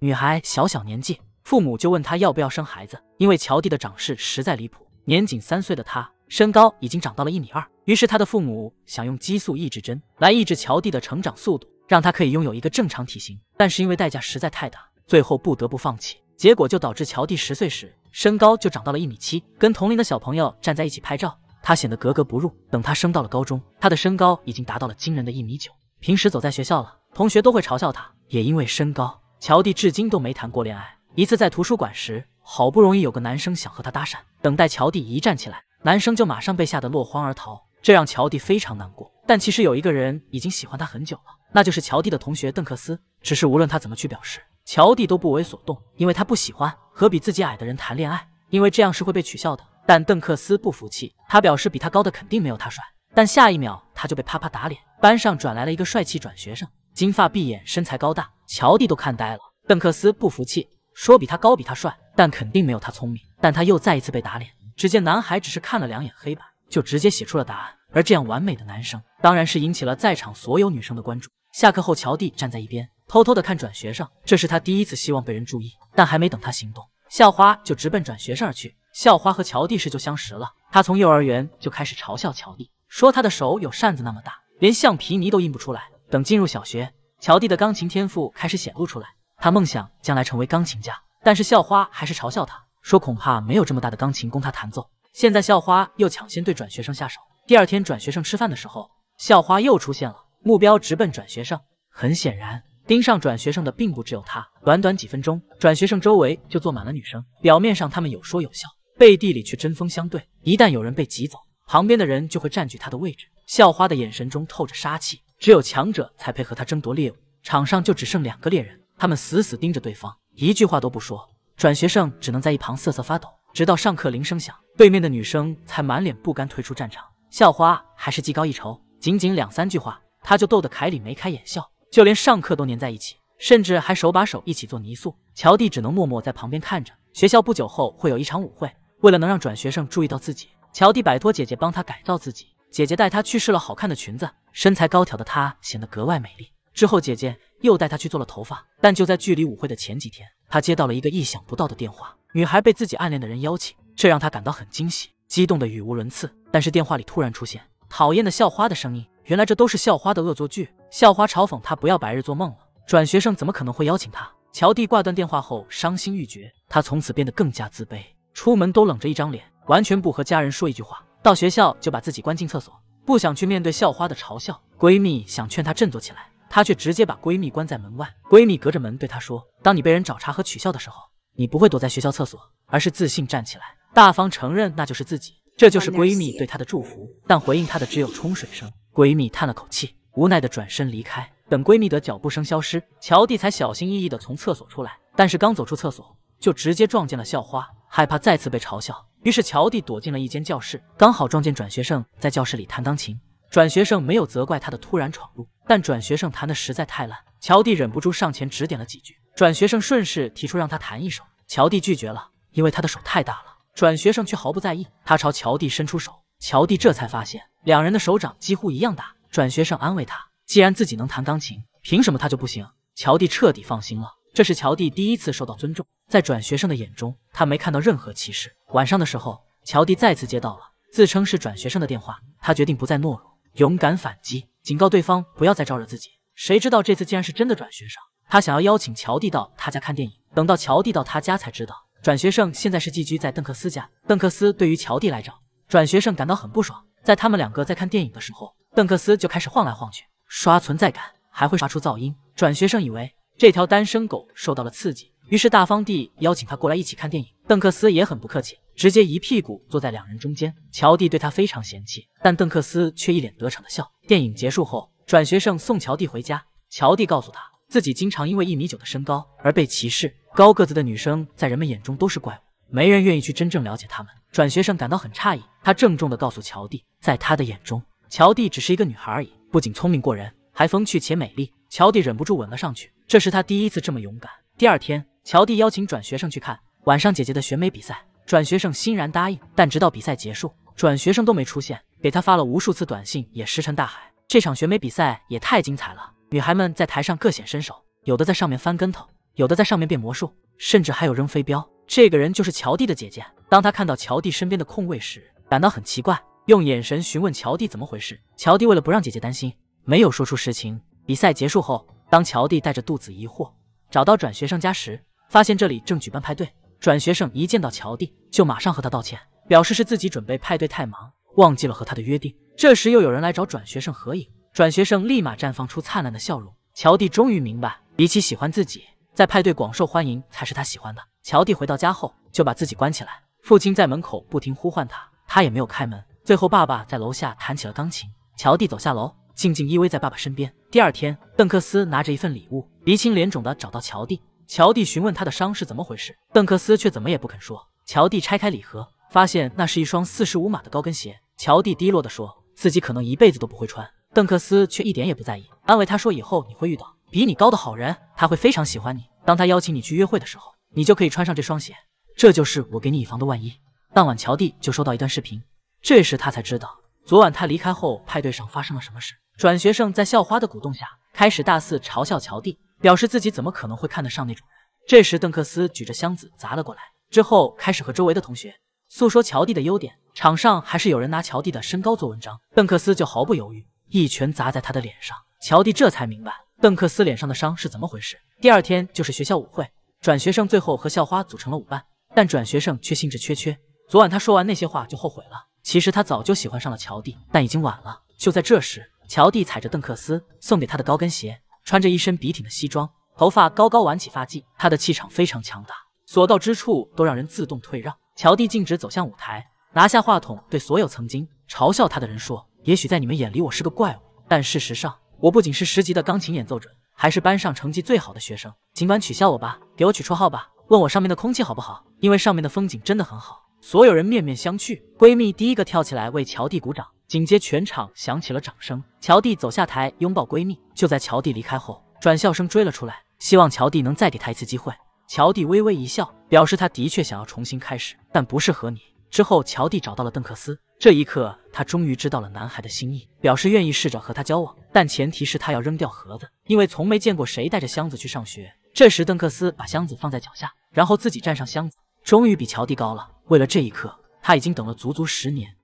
女孩小小年纪，父母就问她要不要生孩子，因为乔蒂的长势实在离谱，年仅三岁的他身高已经长到了一米二。于是他的父母想用激素抑制针来抑制乔蒂的成长速度，让他可以拥有一个正常体型。但是因为代价实在太大，最后不得不放弃。结果就导致乔蒂十岁时身高就长到了一米七，跟同龄的小朋友站在一起拍照，他显得格格不入。等他升到了高中，他的身高已经达到了惊人的一米九，平时走在学校了，同学都会嘲笑他，也因为身高。乔蒂至今都没谈过恋爱。一次在图书馆时，好不容易有个男生想和他搭讪，等待乔蒂一站起来，男生就马上被吓得落荒而逃，这让乔蒂非常难过。但其实有一个人已经喜欢他很久了，那就是乔蒂的同学邓克斯。只是无论他怎么去表示，乔蒂都不为所动，因为他不喜欢和比自己矮的人谈恋爱，因为这样是会被取笑的。但邓克斯不服气，他表示比他高的肯定没有他帅。但下一秒他就被啪啪打脸，班上转来了一个帅气转学生，金发碧眼，身材高大。乔蒂都看呆了，邓克斯不服气，说比他高，比他帅，但肯定没有他聪明。但他又再一次被打脸。只见男孩只是看了两眼黑板，就直接写出了答案。而这样完美的男生，当然是引起了在场所有女生的关注。下课后，乔蒂站在一边，偷偷的看转学生。这是他第一次希望被人注意，但还没等他行动，校花就直奔转学生而去。校花和乔蒂是就相识了，他从幼儿园就开始嘲笑乔蒂，说他的手有扇子那么大，连橡皮泥都印不出来。等进入小学。乔蒂的钢琴天赋开始显露出来，他梦想将来成为钢琴家，但是校花还是嘲笑他，说恐怕没有这么大的钢琴供他弹奏。现在校花又抢先对转学生下手。第二天转学生吃饭的时候，校花又出现了，目标直奔转学生。很显然，盯上转学生的并不只有他。短短几分钟，转学生周围就坐满了女生。表面上他们有说有笑，背地里却针锋相对。一旦有人被挤走，旁边的人就会占据他的位置。校花的眼神中透着杀气。只有强者才配和他争夺猎物。场上就只剩两个猎人，他们死死盯着对方，一句话都不说。转学生只能在一旁瑟瑟发抖。直到上课铃声响，对面的女生才满脸不甘退出战场。校花还是技高一筹，仅仅两三句话，她就逗得凯里眉开眼笑。就连上课都粘在一起，甚至还手把手一起做泥塑。乔蒂只能默默在旁边看着。学校不久后会有一场舞会，为了能让转学生注意到自己，乔蒂摆脱姐姐帮他改造自己。姐姐带她去试了好看的裙子。身材高挑的她显得格外美丽。之后，姐姐又带她去做了头发。但就在距离舞会的前几天，她接到了一个意想不到的电话。女孩被自己暗恋的人邀请，这让她感到很惊喜，激动得语无伦次。但是电话里突然出现讨厌的校花的声音，原来这都是校花的恶作剧。校花嘲讽她不要白日做梦了，转学生怎么可能会邀请她？乔蒂挂断电话后伤心欲绝，她从此变得更加自卑，出门都冷着一张脸，完全不和家人说一句话。到学校就把自己关进厕所。不想去面对校花的嘲笑，闺蜜想劝她振作起来，她却直接把闺蜜关在门外。闺蜜隔着门对她说：“当你被人找茬和取笑的时候，你不会躲在学校厕所，而是自信站起来，大方承认那就是自己。这就是闺蜜对她的祝福。”但回应她的只有冲水声。闺蜜叹了口气，无奈的转身离开。等闺蜜的脚步声消失，乔弟才小心翼翼的从厕所出来。但是刚走出厕所，就直接撞见了校花，害怕再次被嘲笑。于是乔蒂躲进了一间教室，刚好撞见转学生在教室里弹钢琴。转学生没有责怪他的突然闯入，但转学生弹的实在太烂，乔蒂忍不住上前指点了几句。转学生顺势提出让他弹一首，乔蒂拒绝了，因为他的手太大了。转学生却毫不在意，他朝乔蒂伸出手，乔蒂这才发现两人的手掌几乎一样大。转学生安慰他，既然自己能弹钢琴，凭什么他就不行？乔蒂彻底放心了。这是乔蒂第一次受到尊重，在转学生的眼中，他没看到任何歧视。晚上的时候，乔蒂再次接到了自称是转学生的电话，他决定不再懦弱，勇敢反击，警告对方不要再招惹自己。谁知道这次竟然是真的转学生，他想要邀请乔蒂到他家看电影。等到乔蒂到他家才知道，转学生现在是寄居在邓克斯家。邓克斯对于乔蒂来找转学生感到很不爽。在他们两个在看电影的时候，邓克斯就开始晃来晃去，刷存在感，还会刷出噪音。转学生以为。这条单身狗受到了刺激，于是大方地邀请他过来一起看电影。邓克斯也很不客气，直接一屁股坐在两人中间。乔蒂对他非常嫌弃，但邓克斯却一脸得逞的笑。电影结束后，转学生送乔蒂回家。乔蒂告诉他自己经常因为一米九的身高而被歧视，高个子的女生在人们眼中都是怪物，没人愿意去真正了解他们。转学生感到很诧异，他郑重地告诉乔蒂，在他的眼中，乔蒂只是一个女孩而已，不仅聪明过人，还风趣且美丽。乔蒂忍不住吻了上去。这是他第一次这么勇敢。第二天，乔弟邀请转学生去看晚上姐姐的选美比赛，转学生欣然答应。但直到比赛结束，转学生都没出现，给他发了无数次短信也石沉大海。这场选美比赛也太精彩了，女孩们在台上各显身手，有的在上面翻跟头，有的在上面变魔术，甚至还有扔飞镖。这个人就是乔弟的姐姐。当他看到乔弟身边的空位时，感到很奇怪，用眼神询问乔弟怎么回事。乔弟为了不让姐姐担心，没有说出实情。比赛结束后。当乔蒂带着肚子疑惑找到转学生家时，发现这里正举办派对。转学生一见到乔蒂，就马上和他道歉，表示是自己准备派对太忙，忘记了和他的约定。这时又有人来找转学生合影，转学生立马绽放出灿烂的笑容。乔蒂终于明白，比起喜欢自己，在派对广受欢迎才是他喜欢的。乔蒂回到家后，就把自己关起来。父亲在门口不停呼唤他，他也没有开门。最后，爸爸在楼下弹起了钢琴。乔蒂走下楼。静静依偎在爸爸身边。第二天，邓克斯拿着一份礼物，鼻青脸肿的找到乔蒂。乔蒂询问他的伤是怎么回事，邓克斯却怎么也不肯说。乔蒂拆开礼盒，发现那是一双四十五码的高跟鞋。乔蒂低落的说，自己可能一辈子都不会穿。邓克斯却一点也不在意，安慰他说，以后你会遇到比你高的好人，他会非常喜欢你。当他邀请你去约会的时候，你就可以穿上这双鞋，这就是我给你以防的万一。当晚，乔蒂就收到一段视频，这时他才知道，昨晚他离开后，派对上发生了什么事。转学生在校花的鼓动下，开始大肆嘲笑乔蒂，表示自己怎么可能会看得上那种人。这时，邓克斯举着箱子砸了过来，之后开始和周围的同学诉说乔蒂的优点。场上还是有人拿乔蒂的身高做文章，邓克斯就毫不犹豫一拳砸在他的脸上。乔蒂这才明白邓克斯脸上的伤是怎么回事。第二天就是学校舞会，转学生最后和校花组成了舞伴，但转学生却兴致缺缺。昨晚他说完那些话就后悔了，其实他早就喜欢上了乔蒂，但已经晚了。就在这时。乔蒂踩着邓克斯送给他的高跟鞋，穿着一身笔挺的西装，头发高高挽起发髻，他的气场非常强大，所到之处都让人自动退让。乔蒂径直走向舞台，拿下话筒，对所有曾经嘲笑他的人说：“也许在你们眼里我是个怪物，但事实上，我不仅是十级的钢琴演奏者，还是班上成绩最好的学生。尽管取笑我吧，给我取绰号吧，问我上面的空气好不好，因为上面的风景真的很好。”所有人面面相觑，闺蜜第一个跳起来为乔蒂鼓掌，紧接全场响起了掌声。乔蒂走下台，拥抱闺蜜。就在乔蒂离开后，转校生追了出来，希望乔蒂能再给他一次机会。乔蒂微微一笑，表示他的确想要重新开始，但不适合你。之后乔蒂找到了邓克斯，这一刻他终于知道了男孩的心意，表示愿意试着和他交往，但前提是他要扔掉盒子，因为从没见过谁带着箱子去上学。这时邓克斯把箱子放在脚下，然后自己站上箱子，终于比乔蒂高了。为了这一刻，他已经等了足足十年。